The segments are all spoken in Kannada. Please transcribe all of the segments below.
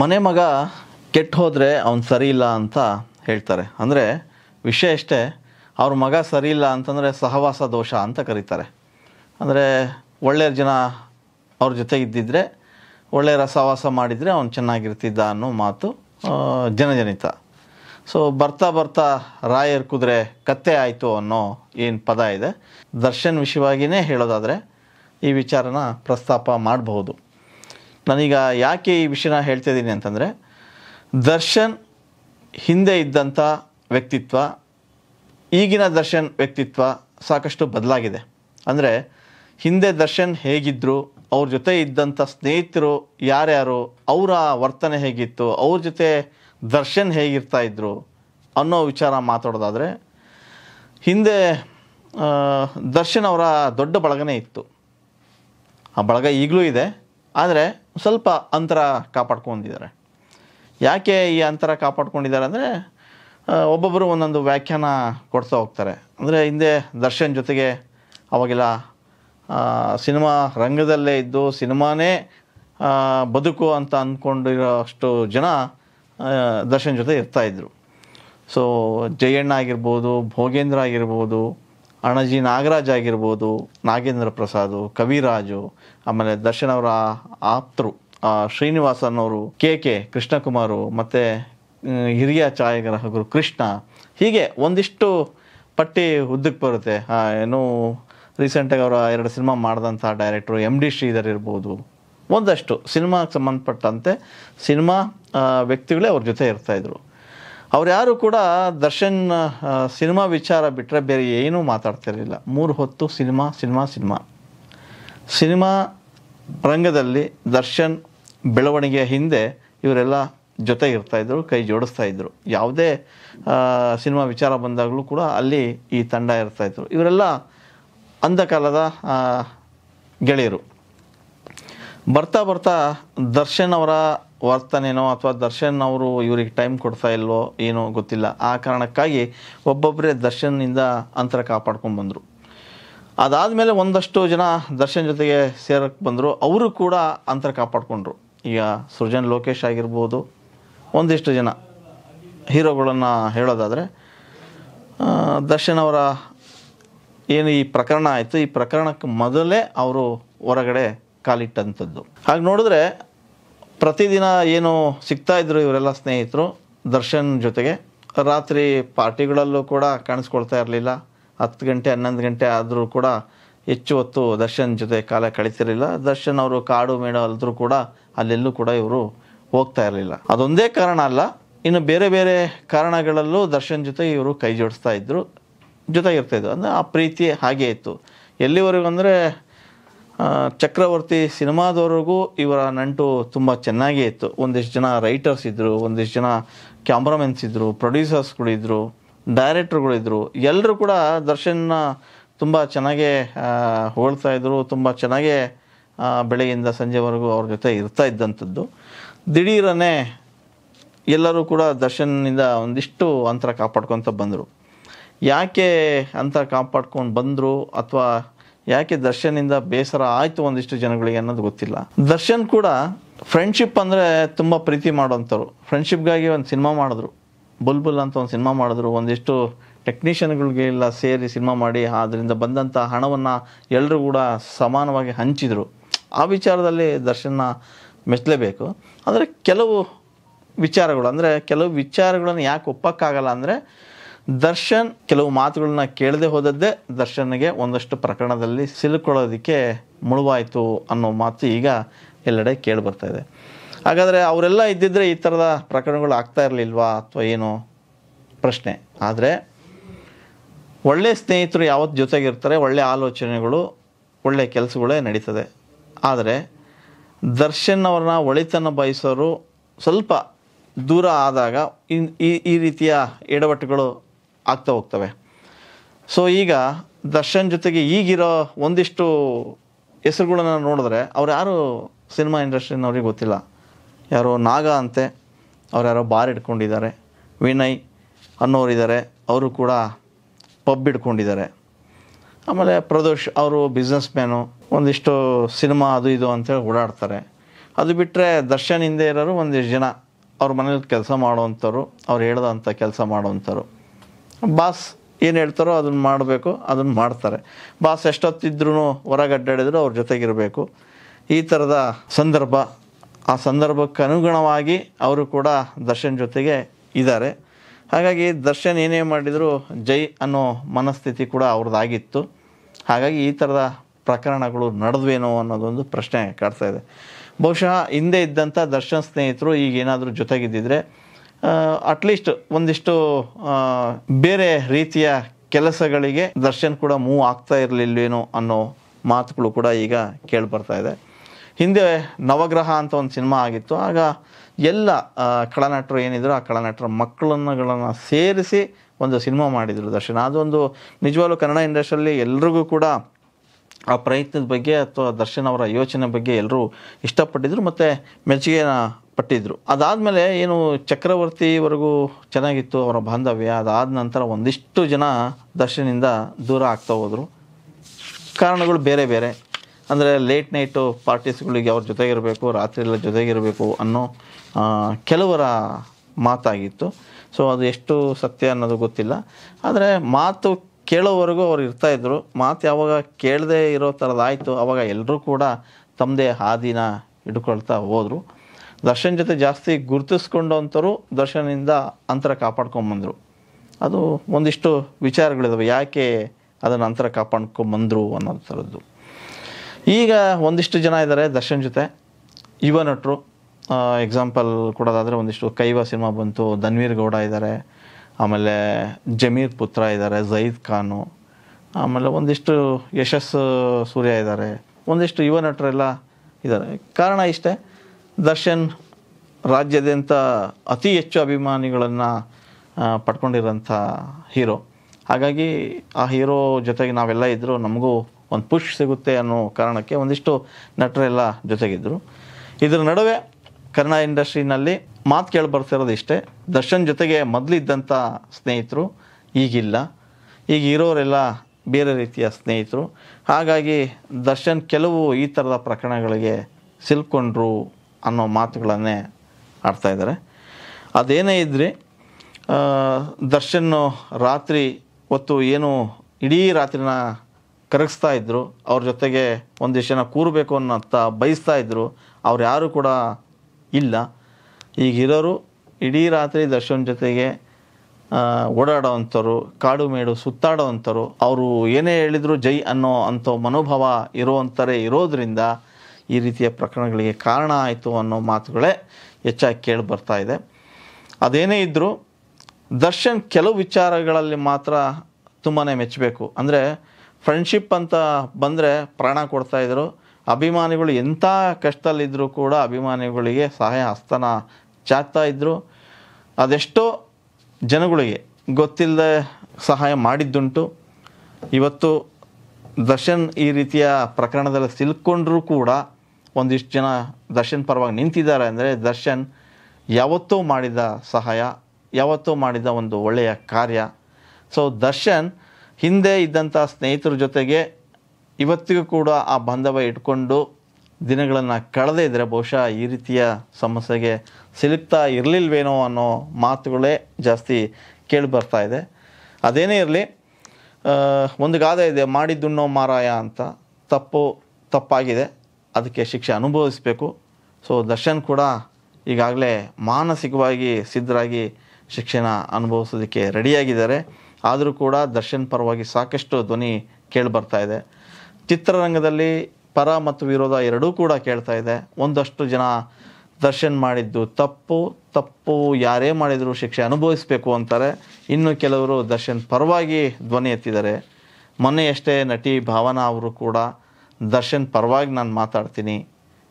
ಮನೆ ಮಗ ಕೆಟ್ಟು ಹೋದರೆ ಅವನು ಸರಿ ಇಲ್ಲ ಅಂತ ಹೇಳ್ತಾರೆ ಅಂದರೆ ವಿಷಯ ಅಷ್ಟೇ ಅವ್ರ ಮಗ ಸರಿ ಇಲ್ಲ ಅಂತಂದರೆ ಸಹವಾಸ ದೋಷ ಅಂತ ಕರೀತಾರೆ ಅಂದರೆ ಒಳ್ಳೆಯ ಜನ ಅವ್ರ ಜೊತೆ ಇದ್ದಿದ್ದರೆ ಒಳ್ಳೆಯ ರಸವಾಸ ಮಾಡಿದರೆ ಅವನು ಚೆನ್ನಾಗಿರ್ತಿದ್ದ ಅನ್ನೋ ಮಾತು ಜನಜನಿತ ಸೊ ಬರ್ತಾ ಬರ್ತಾ ರಾಯರ್ ಕುದುರೆ ಕತ್ತೆ ಆಯಿತು ಅನ್ನೋ ಏನು ಪದ ಇದೆ ದರ್ಶನ್ ವಿಷಯವಾಗಿಯೇ ಹೇಳೋದಾದರೆ ಈ ವಿಚಾರನ ಪ್ರಸ್ತಾಪ ಮಾಡಬಹುದು ನಾನೀಗ ಯಾಕೆ ಈ ವಿಷಯನ ಹೇಳ್ತಿದ್ದೀನಿ ಅಂತಂದರೆ ದರ್ಶನ್ ಹಿಂದೆ ಇದ್ದಂಥ ವ್ಯಕ್ತಿತ್ವ ಈಗಿನ ದರ್ಶನ್ ವ್ಯಕ್ತಿತ್ವ ಸಾಕಷ್ಟು ಬದಲಾಗಿದೆ ಅಂದರೆ ಹಿಂದೆ ದರ್ಶನ್ ಹೇಗಿದ್ದರು ಅವ್ರ ಜೊತೆ ಇದ್ದಂಥ ಸ್ನೇಹಿತರು ಯಾರ್ಯಾರು ಅವರ ವರ್ತನೆ ಹೇಗಿತ್ತು ಅವ್ರ ಜೊತೆ ದರ್ಶನ್ ಹೇಗಿರ್ತಾ ಇದ್ರು ಅನ್ನೋ ವಿಚಾರ ಮಾತಾಡೋದಾದರೆ ಹಿಂದೆ ದರ್ಶನ್ ಅವರ ದೊಡ್ಡ ಬಳಗನೇ ಇತ್ತು ಆ ಬಳಗ ಈಗಲೂ ಇದೆ ಆದರೆ ಸ್ವಲ್ಪ ಅಂತರ ಕಾಪಾಡ್ಕೊಂಡಿದ್ದಾರೆ ಯಾಕೆ ಈ ಅಂತರ ಕಾಪಾಡ್ಕೊಂಡಿದ್ದಾರೆ ಅಂದರೆ ಒಬ್ಬೊಬ್ಬರು ಒಂದೊಂದು ವ್ಯಾಖ್ಯಾನ ಕೊಡ್ತಾ ಹೋಗ್ತಾರೆ ಅಂದರೆ ಹಿಂದೆ ದರ್ಶನ್ ಜೊತೆಗೆ ಅವಾಗೆಲ್ಲ ಸಿನಿಮಾ ರಂಗದಲ್ಲೇ ಇದ್ದು ಸಿನಿಮಾನೇ ಬದುಕು ಅಂತ ಅಂದ್ಕೊಂಡಿರೋ ಅಷ್ಟು ಜನ ದರ್ಶನ್ ಜೊತೆ ಇರ್ತಾಯಿದ್ರು ಸೊ ಜಯಣ್ಣ ಆಗಿರ್ಬೋದು ಭೋಗೇಂದ್ರ ಆಗಿರ್ಬೋದು ಅಣಜಿ ನಾಗರಾಜ್ ಆಗಿರ್ಬೋದು ನಾಗೇಂದ್ರ ಪ್ರಸಾದ್ ಕವಿರಾಜು ಆಮೇಲೆ ದರ್ಶನ್ ಅವರ ಆಪ್ತರು ಶ್ರೀನಿವಾಸನ್ ಅವರು ಕೆ ಕೆ ಕೃಷ್ಣಕುಮಾರು ಮತ್ತು ಹಿರಿಯ ಛಾಯಾಗ್ರಾಹಕರು ಕೃಷ್ಣ ಹೀಗೆ ಒಂದಿಷ್ಟು ಪಟ್ಟಿ ಉದ್ದಕ್ಕೆ ಬರುತ್ತೆ ಏನು ರೀಸೆಂಟಾಗಿ ಅವರ ಎರಡು ಸಿನಿಮಾ ಮಾಡಿದಂಥ ಡೈರೆಕ್ಟ್ರು ಎಮ್ ಡಿ ಶ್ರೀಧರ್ ಇರ್ಬೋದು ಒಂದಷ್ಟು ಸಿನಿಮಾಗೆ ಸಂಬಂಧಪಟ್ಟಂತೆ ಸಿನಿಮಾ ವ್ಯಕ್ತಿಗಳೇ ಅವ್ರ ಜೊತೆ ಇರ್ತಾಯಿದ್ರು ಅವ್ರು ಯಾರು ಕೂಡ ದರ್ಶನ್ ಸಿನಿಮಾ ವಿಚಾರ ಬಿಟ್ಟರೆ ಬೇರೆ ಏನೂ ಮಾತಾಡ್ತಿರಲಿಲ್ಲ ಮೂರು ಹೊತ್ತು ಸಿನಿಮಾ ಸಿನಿಮಾ ಸಿನಿಮಾ ಸಿನಿಮಾ ರಂಗದಲ್ಲಿ ದರ್ಶನ್ ಬೆಳವಣಿಗೆಯ ಹಿಂದೆ ಇವರೆಲ್ಲ ಜೊತೆ ಇರ್ತಾಯಿದ್ರು ಕೈ ಜೋಡಿಸ್ತಾ ಇದ್ದರು ಯಾವುದೇ ಸಿನಿಮಾ ವಿಚಾರ ಬಂದಾಗಲೂ ಕೂಡ ಅಲ್ಲಿ ಈ ತಂಡ ಇರ್ತಾಯಿದ್ರು ಇವರೆಲ್ಲ ಅಂಧಕಾಲದ ಗೆಳೆಯರು ಬರ್ತಾ ಬರ್ತಾ ದರ್ಶನ್ ಅವರ ವರ್ತನೇನೋ ಅಥವಾ ದರ್ಶನ್ ಅವರು ಇವರಿಗೆ ಟೈಮ್ ಕೊಡ್ತಾ ಇಲ್ವೋ ಏನೋ ಗೊತ್ತಿಲ್ಲ ಆ ಕಾರಣಕ್ಕಾಗಿ ಒಬ್ಬೊಬ್ಬರೇ ದರ್ಶನ್ನಿಂದ ಅಂತರ ಕಾಪಾಡ್ಕೊಂಡು ಬಂದರು ಮೇಲೆ ಒಂದಷ್ಟು ಜನ ದರ್ಶನ್ ಜೊತೆಗೆ ಸೇರಕ್ಕೆ ಬಂದರು ಅವರು ಕೂಡ ಅಂತರ ಕಾಪಾಡಿಕೊಂಡ್ರು ಈಗ ಸೃಜನ್ ಲೋಕೇಶ್ ಆಗಿರ್ಬೋದು ಒಂದಿಷ್ಟು ಜನ ಹೀರೋಗಳನ್ನು ಹೇಳೋದಾದರೆ ದರ್ಶನ್ ಅವರ ಏನು ಈ ಪ್ರಕರಣ ಆಯಿತು ಈ ಪ್ರಕರಣಕ್ಕೆ ಮೊದಲೇ ಅವರು ಹೊರಗಡೆ ಕಾಲಿಟ್ಟಂಥದ್ದು ಹಾಗೆ ನೋಡಿದ್ರೆ ಪ್ರತಿದಿನ ಏನು ಸಿಗ್ತಾ ಇದ್ರು ಇವರೆಲ್ಲ ಸ್ನೇಹಿತರು ದರ್ಶನ್ ಜೊತೆಗೆ ರಾತ್ರಿ ಪಾರ್ಟಿಗಳಲ್ಲೂ ಕೂಡ ಕಾಣಿಸ್ಕೊಳ್ತಾ ಇರಲಿಲ್ಲ ಹತ್ತು ಗಂಟೆ ಹನ್ನೊಂದು ಗಂಟೆ ಆದರೂ ಕೂಡ ಹೆಚ್ಚು ಹೊತ್ತು ದರ್ಶನ್ ಜೊತೆ ಕಾಲ ಕಳೀತಿರಲಿಲ್ಲ ದರ್ಶನ್ ಅವರು ಕಾಡು ಮೇಡ ಅಲ್ಲದರೂ ಕೂಡ ಅಲ್ಲೆಲ್ಲೂ ಕೂಡ ಇವರು ಹೋಗ್ತಾ ಇರಲಿಲ್ಲ ಅದೊಂದೇ ಕಾರಣ ಅಲ್ಲ ಇನ್ನು ಬೇರೆ ಬೇರೆ ಕಾರಣಗಳಲ್ಲೂ ದರ್ಶನ್ ಜೊತೆ ಇವರು ಕೈ ಜೋಡಿಸ್ತಾ ಇದ್ದರು ಜೊತೆಗಿರ್ತಾಯಿದ್ರು ಅಂದರೆ ಆ ಪ್ರೀತಿ ಹಾಗೇ ಇತ್ತು ಎಲ್ಲಿವರೆಗೂ ಅಂದರೆ ಚಕ್ರವರ್ತಿ ಸಿನಿಮಾದವರೆಗೂ ಇವರ ನಂಟು ತುಂಬ ಚೆನ್ನಾಗೇ ಇತ್ತು ಒಂದಿಷ್ಟು ಜನ ರೈಟರ್ಸ್ ಇದ್ದರು ಒಂದಿಷ್ಟು ಜನ ಕ್ಯಾಮ್ರಾಮೆನ್ಸ್ ಇದ್ದರು ಪ್ರೊಡ್ಯೂಸರ್ಸ್ಗಳಿದ್ದರು ಡೈರೆಕ್ಟ್ರುಗಳಿದ್ದರು ಎಲ್ಲರೂ ಕೂಡ ದರ್ಶನ್ನ ತುಂಬ ಚೆನ್ನಾಗೇ ಹೊಗಳ್ತಾ ಇದ್ದರು ತುಂಬ ಚೆನ್ನಾಗೇ ಬೆಳಗ್ಗೆಯಿಂದ ಸಂಜೆವರೆಗೂ ಅವ್ರ ಜೊತೆ ಇರ್ತಾ ಇದ್ದಂಥದ್ದು ದಿಢೀರನೇ ಎಲ್ಲರೂ ಕೂಡ ದರ್ಶನ್ನಿಂದ ಒಂದಿಷ್ಟು ಅಂತರ ಕಾಪಾಡ್ಕೊತ ಬಂದರು ಯಾಕೆ ಅಂತರ ಕಾಪಾಡ್ಕೊಂಡು ಬಂದರು ಅಥವಾ ಯಾಕೆ ದರ್ಶನಿಂದ ಬೇಸರ ಆಯಿತು ಒಂದಿಷ್ಟು ಜನಗಳಿಗೆ ಅನ್ನೋದು ಗೊತ್ತಿಲ್ಲ ದರ್ಶನ್ ಕೂಡ ಫ್ರೆಂಡ್ಶಿಪ್ ಅಂದರೆ ತುಂಬ ಪ್ರೀತಿ ಮಾಡೋಂಥವ್ರು ಫ್ರೆಂಡ್ಶಿಪ್ಗಾಗಿ ಒಂದು ಸಿನಿಮಾ ಮಾಡಿದ್ರು ಬುಲ್ಬುಲ್ ಅಂತ ಒಂದು ಸಿನಿಮಾ ಮಾಡಿದ್ರು ಒಂದಿಷ್ಟು ಟೆಕ್ನಿಷಿಯನ್ಗಳಿಗೆಲ್ಲ ಸೇರಿ ಸಿನಿಮಾ ಮಾಡಿ ಅದರಿಂದ ಬಂದಂಥ ಹಣವನ್ನು ಎಲ್ಲರೂ ಕೂಡ ಸಮಾನವಾಗಿ ಹಂಚಿದರು ಆ ವಿಚಾರದಲ್ಲಿ ದರ್ಶನ ಮೆಚ್ಚಲೇಬೇಕು ಆದರೆ ಕೆಲವು ವಿಚಾರಗಳು ಅಂದರೆ ಕೆಲವು ವಿಚಾರಗಳನ್ನು ಯಾಕೆ ಒಪ್ಪಕ್ಕಾಗಲ್ಲ ಅಂದರೆ ದರ್ಶನ್ ಕೆಲವು ಮಾತುಗಳನ್ನ ಕೇಳದೆ ಹೋದದ್ದೇ ದರ್ಶನ್ಗೆ ಒಂದಷ್ಟು ಪ್ರಕರಣದಲ್ಲಿ ಸಿಲುಕೊಳ್ಳೋದಕ್ಕೆ ಮುಳುವಾಯಿತು ಅನ್ನೋ ಮಾತು ಈಗ ಎಲ್ಲೆಡೆ ಕೇಳಿ ಬರ್ತಾ ಇದೆ ಹಾಗಾದರೆ ಅವರೆಲ್ಲ ಇದ್ದಿದ್ದರೆ ಈ ಥರದ ಪ್ರಕರಣಗಳು ಆಗ್ತಾ ಇರಲಿಲ್ವಾ ಅಥವಾ ಏನು ಪ್ರಶ್ನೆ ಆದರೆ ಒಳ್ಳೆಯ ಸ್ನೇಹಿತರು ಯಾವತ್ತು ಜೊತೆಗಿರ್ತಾರೆ ಒಳ್ಳೆ ಆಲೋಚನೆಗಳು ಒಳ್ಳೆಯ ಕೆಲಸಗಳೇ ನಡೀತದೆ ಆದರೆ ದರ್ಶನ್ ಅವ್ರನ್ನ ಒಳಿತನ್ನು ಬಯಸೋರು ಸ್ವಲ್ಪ ದೂರ ಆದಾಗ ಈ ಈ ರೀತಿಯ ಎಡವಟ್ಟುಗಳು ಆಗ್ತಾ ಹೋಗ್ತವೆ ಸೊ ಈಗ ದರ್ಶನ್ ಜೊತೆಗೆ ಈಗಿರೋ ಒಂದಿಷ್ಟು ಹೆಸರುಗಳನ್ನ ನೋಡಿದ್ರೆ ಅವ್ರು ಯಾರು ಸಿನಿಮಾ ಇಂಡಸ್ಟ್ರಿನವ್ರಿಗೆ ಗೊತ್ತಿಲ್ಲ ಯಾರೋ ನಾಗ ಅಂತೆ ಅವ್ರು ಯಾರೋ ಬಾರ್ ಇಟ್ಕೊಂಡಿದ್ದಾರೆ ವಿನಯ್ ಅನ್ನೋರಿದ್ದಾರೆ ಅವರು ಕೂಡ ಪಬ್ ಇಟ್ಕೊಂಡಿದ್ದಾರೆ ಆಮೇಲೆ ಪ್ರದೋಷ್ ಅವರು ಬಿಸ್ನೆಸ್ ಮ್ಯಾನು ಒಂದಿಷ್ಟು ಸಿನಿಮಾ ಅದು ಇದು ಅಂತೇಳಿ ಓಡಾಡ್ತಾರೆ ಅದು ಬಿಟ್ಟರೆ ದರ್ಶನ್ ಹಿಂದೆ ಇರೋರು ಒಂದಿಷ್ಟು ಜನ ಅವ್ರ ಮನೇಲಿ ಕೆಲಸ ಮಾಡೋವಂಥವ್ರು ಅವ್ರು ಹೇಳ್ದಂಥ ಕೆಲಸ ಮಾಡೋವಂಥವ್ರು ಬಾಸ್ ಏನು ಹೇಳ್ತಾರೋ ಅದನ್ನು ಮಾಡಬೇಕು ಅದನ್ನು ಮಾಡ್ತಾರೆ ಬಾಸ್ ಎಷ್ಟೊತ್ತಿದ್ರೂ ಹೊರಗಡ್ಡಾಡಿದ್ರು ಅವ್ರ ಜೊತೆಗಿರಬೇಕು ಈ ಥರದ ಸಂದರ್ಭ ಆ ಸಂದರ್ಭಕ್ಕೆ ಅನುಗುಣವಾಗಿ ಅವರು ಕೂಡ ದರ್ಶನ್ ಜೊತೆಗೆ ಇದ್ದಾರೆ ಹಾಗಾಗಿ ದರ್ಶನ್ ಏನೇ ಮಾಡಿದರೂ ಜೈ ಅನ್ನೋ ಮನಸ್ಥಿತಿ ಕೂಡ ಅವ್ರದ್ದಾಗಿತ್ತು ಹಾಗಾಗಿ ಈ ಥರದ ಪ್ರಕರಣಗಳು ನಡೆದ್ವೇನೋ ಅನ್ನೋದೊಂದು ಪ್ರಶ್ನೆ ಕಾಡ್ತಾ ಇದೆ ಬಹುಶಃ ಹಿಂದೆ ಇದ್ದಂಥ ದರ್ಶನ್ ಸ್ನೇಹಿತರು ಈಗೇನಾದರೂ ಜೊತೆಗಿದ್ದಿದ್ರೆ ಅಟ್ಲೀಸ್ಟ್ ಒಂದಿಷ್ಟು ಬೇರೆ ರೀತಿಯ ಕೆಲಸಗಳಿಗೆ ದರ್ಶನ್ ಕೂಡ ಮೂವ್ ಆಗ್ತಾ ಇರಲಿಲ್ವೇನೋ ಅನ್ನೋ ಮಾತುಗಳು ಕೂಡ ಈಗ ಕೇಳ್ಬರ್ತಾ ಇದೆ ಹಿಂದೆ ನವಗ್ರಹ ಅಂತ ಒಂದು ಸಿನಿಮಾ ಆಗಿತ್ತು ಆಗ ಎಲ್ಲ ಕಳನಟರು ಏನಿದ್ರು ಆ ಕಳನಟರ ಮಕ್ಕಳನ್ನುಗಳನ್ನು ಸೇರಿಸಿ ಒಂದು ಸಿನಿಮಾ ಮಾಡಿದರು ದರ್ಶನ್ ಅದೊಂದು ನಿಜವಾಗ್ಲೂ ಕನ್ನಡ ಇಂಡಸ್ಟ್ರಿಯಲ್ಲಿ ಎಲ್ರಿಗೂ ಕೂಡ ಆ ಪ್ರಯತ್ನದ ಬಗ್ಗೆ ಅಥವಾ ದರ್ಶನ್ ಅವರ ಯೋಚನೆ ಬಗ್ಗೆ ಎಲ್ಲರೂ ಇಷ್ಟಪಟ್ಟಿದ್ರು ಮತ್ತು ಮೆಚ್ಚುಗೆನ ಪಟ್ಟಿದ್ರು ಅದಾದಮೇಲೆ ಏನು ಚಕ್ರವರ್ತಿವರೆಗೂ ಚೆನ್ನಾಗಿತ್ತು ಅವರ ಬಾಂಧವ್ಯ ಅದಾದ ನಂತರ ಒಂದಿಷ್ಟು ಜನ ದರ್ಶನದಿಂದ ದೂರ ಆಗ್ತಾ ಹೋದರು ಕಾರಣಗಳು ಬೇರೆ ಬೇರೆ ಅಂದರೆ ಲೇಟ್ ನೈಟು ಪಾರ್ಟೀಸ್ಗಳಿಗೆ ಅವ್ರ ಜೊತೆಗಿರಬೇಕು ರಾತ್ರಿಯೆಲ್ಲ ಜೊತೆಗಿರಬೇಕು ಅನ್ನೋ ಕೆಲವರ ಮಾತಾಗಿತ್ತು ಸೊ ಅದು ಎಷ್ಟು ಸತ್ಯ ಅನ್ನೋದು ಗೊತ್ತಿಲ್ಲ ಆದರೆ ಮಾತು ಕೇಳೋವರೆಗೂ ಅವ್ರು ಇರ್ತಾಯಿದ್ರು ಮಾತು ಯಾವಾಗ ಕೇಳದೇ ಇರೋ ಥರದಾಯಿತು ಆವಾಗ ಎಲ್ಲರೂ ಕೂಡ ತಮ್ಮದೇ ಹಾದಿನ ಹಿಡ್ಕೊಳ್ತಾ ಹೋದರು ದರ್ಶನ್ ಜೊತೆ ಜಾಸ್ತಿ ಗುರುತಿಸ್ಕೊಂಡಂಥವ್ರು ದರ್ಶನದಿಂದ ಅಂತರ ಕಾಪಾಡ್ಕೊಂಬಂದರು ಅದು ಒಂದಿಷ್ಟು ವಿಚಾರಗಳಿದಾವೆ ಯಾಕೆ ಅದನ್ನು ಅಂತರ ಕಾಪಾಡ್ಕೊಂಬಂದರು ಅನ್ನೋ ಥರದ್ದು ಈಗ ಒಂದಿಷ್ಟು ಜನ ಇದ್ದಾರೆ ದರ್ಶನ್ ಜೊತೆ ಯುವ ನಟರು ಎಕ್ಸಾಂಪಲ್ ಕೊಡೋದಾದರೆ ಒಂದಿಷ್ಟು ಕೈವ ಸಿನಿಮಾ ಬಂತು ಧನ್ವೀರ್ ಗೌಡ ಇದ್ದಾರೆ ಆಮೇಲೆ ಜಮೀರ್ ಪುತ್ರ ಇದ್ದಾರೆ ಜಯೀದ್ ಖಾನು ಆಮೇಲೆ ಒಂದಿಷ್ಟು ಯಶಸ್ ಸೂರ್ಯ ಇದ್ದಾರೆ ಒಂದಿಷ್ಟು ಯುವ ನಟರೆಲ್ಲ ಇದ್ದಾರೆ ಕಾರಣ ಇಷ್ಟೇ ದರ್ಶನ್ ರಾಜ್ಯಾದ್ಯಂತ ಅತಿ ಹೆಚ್ಚು ಅಭಿಮಾನಿಗಳನ್ನು ಪಡ್ಕೊಂಡಿರೋಂಥ ಹೀರೋ ಹಾಗಾಗಿ ಆ ಹೀರೋ ಜೊತೆಗೆ ನಾವೆಲ್ಲ ಇದ್ದರೂ ನಮಗೂ ಒಂದು ಪುಷ್ ಸಿಗುತ್ತೆ ಅನ್ನೋ ಕಾರಣಕ್ಕೆ ಒಂದಿಷ್ಟು ನಟರೆಲ್ಲ ಜೊತೆಗಿದ್ದರು ಇದರ ನಡುವೆ ಕನ್ನಡ ಇಂಡಸ್ಟ್ರಿನಲ್ಲಿ ಮಾತು ಕೇಳಿ ಬರ್ತಿರೋದು ಇಷ್ಟೇ ದರ್ಶನ್ ಜೊತೆಗೆ ಮೊದಲಿದ್ದಂಥ ಸ್ನೇಹಿತರು ಈಗಿಲ್ಲ ಈಗ ಇರೋರೆಲ್ಲ ಬೇರೆ ರೀತಿಯ ಸ್ನೇಹಿತರು ಹಾಗಾಗಿ ದರ್ಶನ್ ಕೆಲವು ಈ ಥರದ ಪ್ರಕರಣಗಳಿಗೆ ಸಿಲ್ಕೊಂಡ್ರು ಅನ್ನೋ ಮಾತುಗಳನ್ನೇ ಆಡ್ತಾ ಅದೇನೇ ಇದ್ದರೆ ದರ್ಶನ್ ರಾತ್ರಿ ಹೊತ್ತು ಏನು ಇಡೀ ರಾತ್ರಿನ ಕರಗಿಸ್ತಾ ಇದ್ದರು ಅವ್ರ ಜೊತೆಗೆ ಒಂದಿಷ್ಟು ಜನ ಕೂರಬೇಕು ಅನ್ನೋಂಥ ಬಯಸ್ತಾ ಇದ್ದರು ಅವ್ರು ಯಾರೂ ಕೂಡ ಇಲ್ಲ ಈಗಿರೋರು ಇಡೀ ರಾತ್ರಿ ದರ್ಶನ್ ಜೊತೆಗೆ ಓಡಾಡೋ ಕಾಡು ಮೇಡು ಸುತ್ತಾಡೋ ಅವರು ಏನೇ ಹೇಳಿದ್ರು ಜೈ ಅನ್ನೋ ಅಂಥ ಮನೋಭಾವ ಇರೋವಂಥರೇ ಇರೋದರಿಂದ ಈ ರೀತಿಯ ಪ್ರಕರಣಗಳಿಗೆ ಕಾರಣ ಆಯಿತು ಅನ್ನೋ ಮಾತುಗಳೇ ಹೆಚ್ಚಾಗಿ ಕೇಳಿ ಬರ್ತಾ ಇದೆ ಅದೇನೇ ಇದ್ದರೂ ದರ್ಶನ್ ಕೆಲವು ವಿಚಾರಗಳಲ್ಲಿ ಮಾತ್ರ ತುಂಬಾ ಮೆಚ್ಚಬೇಕು ಅಂದರೆ ಫ್ರೆಂಡ್ಶಿಪ್ ಅಂತ ಬಂದರೆ ಪ್ರಾಣ ಕೊಡ್ತಾಯಿದ್ರು ಅಭಿಮಾನಿಗಳು ಎಂಥ ಕಷ್ಟದಲ್ಲಿದ್ದರೂ ಕೂಡ ಅಭಿಮಾನಿಗಳಿಗೆ ಸಹಾಯ ಹಸ್ತನ ಚಾಚ್ತಾ ಇದ್ದರು ಅದೆಷ್ಟೋ ಜನಗಳಿಗೆ ಗೊತ್ತಿಲ್ಲದೆ ಸಹಾಯ ಮಾಡಿದ್ದುಂಟು ಇವತ್ತು ದರ್ಶನ್ ಈ ರೀತಿಯ ಪ್ರಕರಣದಲ್ಲಿ ಸಿಲುಕೊಂಡ್ರೂ ಕೂಡ ಒಂದಿಷ್ಟು ಜನ ದರ್ಶನ್ ಪರವಾಗಿ ನಿಂತಿದ್ದಾರೆ ಅಂದರೆ ದರ್ಶನ್ ಯಾವತ್ತೂ ಮಾಡಿದ ಸಹಾಯ ಯಾವತ್ತೂ ಮಾಡಿದ ಒಂದು ಒಳ್ಳೆಯ ಕಾರ್ಯ ಸೊ ದರ್ಶನ್ ಹಿಂದೆ ಇದ್ದಂಥ ಸ್ನೇಹಿತರ ಜೊತೆಗೆ ಇವತ್ತಿಗೂ ಕೂಡ ಆ ಬಾಂಧವ್ಯ ಇಟ್ಕೊಂಡು ದಿನಗಳನ್ನು ಕಳೆದೇ ಇದ್ದರೆ ಬಹುಶಃ ಈ ರೀತಿಯ ಸಮಸ್ಯೆಗೆ ಸಿಲುಕ್ತಾ ಇರಲಿಲ್ವೇನೋ ಅನ್ನೋ ಮಾತುಗಳೇ ಜಾಸ್ತಿ ಕೇಳಿ ಬರ್ತಾ ಇದೆ ಅದೇನೇ ಇರಲಿ ಒಂದು ಗಾದೆ ಇದೆ ಮಾಡಿದ್ದುಣ್ಣೋ ಮಾರಾಯ ಅಂತ ತಪ್ಪು ತಪ್ಪಾಗಿದೆ ಅದಕ್ಕೆ ಶಿಕ್ಷೆ ಅನುಭವಿಸಬೇಕು ಸೊ ದರ್ಶನ್ ಕೂಡ ಈಗಾಗಲೇ ಮಾನಸಿಕವಾಗಿ ಸಿದ್ಧರಾಗಿ ಶಿಕ್ಷಣ ಅನುಭವಿಸೋದಕ್ಕೆ ರೆಡಿಯಾಗಿದ್ದಾರೆ ಆದರೂ ಕೂಡ ದರ್ಶನ್ ಪರವಾಗಿ ಸಾಕಷ್ಟು ಧ್ವನಿ ಕೇಳಿ ಬರ್ತಾ ಇದೆ ಚಿತ್ರರಂಗದಲ್ಲಿ ಪರ ಮತ್ತು ವಿರೋಧ ಎರಡೂ ಕೂಡ ಕೇಳ್ತಾ ಇದೆ ಒಂದಷ್ಟು ಜನ ದರ್ಶನ್ ಮಾಡಿದ್ದು ತಪ್ಪು ತಪ್ಪು ಯಾರೇ ಮಾಡಿದರೂ ಶಿಕ್ಷೆ ಅನುಭವಿಸಬೇಕು ಅಂತಾರೆ ಇನ್ನು ಕೆಲವರು ದರ್ಶನ್ ಪರವಾಗಿ ಧ್ವನಿ ಎತ್ತಿದ್ದಾರೆ ಮೊನ್ನೆಯಷ್ಟೇ ನಟಿ ಭಾವನಾ ಅವರು ಕೂಡ ದರ್ಶನ್ ಪರವಾಗಿ ನಾನು ಮಾತಾಡ್ತೀನಿ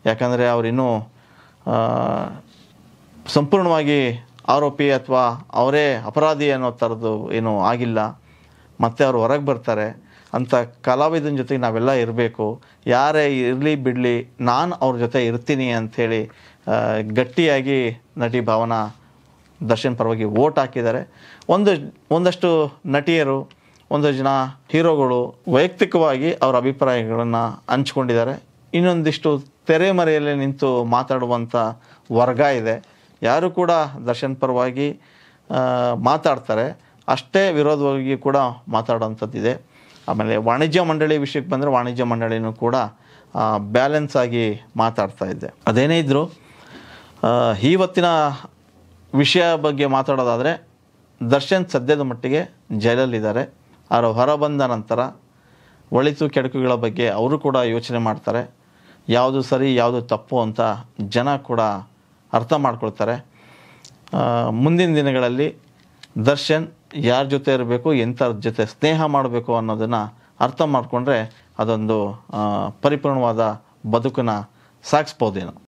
ಯಾಕಂದರೆ ಅವರಿನ್ನೂ ಸಂಪೂರ್ಣವಾಗಿ ಆರೋಪಿ ಅಥವಾ ಅವರೇ ಅಪರಾಧಿ ಅನ್ನೋ ಥರದ್ದು ಏನೂ ಆಗಿಲ್ಲ ಮತ್ತೆ ಅವರು ಹೊರಗೆ ಬರ್ತಾರೆ ಅಂತ ಕಲಾವಿದನ ಜೊತೆಗೆ ನಾವೆಲ್ಲ ಇರಬೇಕು ಯಾರೇ ಇರಲಿ ಬಿಡಲಿ ನಾನು ಅವ್ರ ಜೊತೆ ಇರ್ತೀನಿ ಅಂಥೇಳಿ ಗಟ್ಟಿಯಾಗಿ ನಟಿ ಭಾವನಾ ದರ್ಶನ್ ಪರವಾಗಿ ವೋಟ್ ಹಾಕಿದ್ದಾರೆ ಒಂದು ಒಂದಷ್ಟು ನಟಿಯರು ಒಂದು ಜನ ಹೀರೋಗಳು ವೈಯಕ್ತಿಕವಾಗಿ ಅವರ ಅಭಿಪ್ರಾಯಗಳನ್ನು ಹಂಚ್ಕೊಂಡಿದ್ದಾರೆ ಇನ್ನೊಂದಿಷ್ಟು ತೆರೆಮರೆಯಲ್ಲಿ ನಿಂತು ಮಾತಾಡುವಂಥ ವರ್ಗ ಇದೆ ಯಾರು ಕೂಡ ದರ್ಶನ್ ಪರವಾಗಿ ಮಾತಾಡ್ತಾರೆ ಅಷ್ಟೇ ವಿರೋಧವಾಗಿ ಕೂಡ ಮಾತಾಡೋವಂಥದ್ದಿದೆ ಆಮೇಲೆ ವಾಣಿಜ್ಯ ಮಂಡಳಿ ವಿಷಯಕ್ಕೆ ಬಂದರೆ ವಾಣಿಜ್ಯ ಮಂಡಳಿನೂ ಕೂಡ ಬ್ಯಾಲೆನ್ಸ್ ಆಗಿ ಮಾತಾಡ್ತಾ ಇದ್ದೆ ಅದೇನೇ ಇದ್ದರೂ ಇವತ್ತಿನ ವಿಷಯ ಬಗ್ಗೆ ಮಾತಾಡೋದಾದರೆ ದರ್ಶನ್ ಸದ್ಯದ ಮಟ್ಟಿಗೆ ಜೈಲಲ್ಲಿದ್ದಾರೆ ಅವರು ಹೊರಬಂದ ನಂತರ ಒಳಿತು ಕೆಡಕುಗಳ ಬಗ್ಗೆ ಅವರು ಕೂಡ ಯೋಚನೆ ಮಾಡ್ತಾರೆ ಯಾವುದು ಸರಿ ಯಾವುದು ತಪ್ಪು ಅಂತ ಜನ ಕೂಡ ಅರ್ಥ ಮಾಡ್ಕೊಳ್ತಾರೆ ಮುಂದಿನ ದಿನಗಳಲ್ಲಿ ದರ್ಶನ್ ಯಾರ ಜೊತೆ ಇರಬೇಕು ಎಂಥರ ಜೊತೆ ಸ್ನೇಹ ಮಾಡಬೇಕು ಅನ್ನೋದನ್ನು ಅರ್ಥ ಮಾಡಿಕೊಂಡ್ರೆ ಅದೊಂದು ಪರಿಪೂರ್ಣವಾದ ಬದುಕನ್ನು ಸಾಗಿಸ್ಬೋದೇನೋ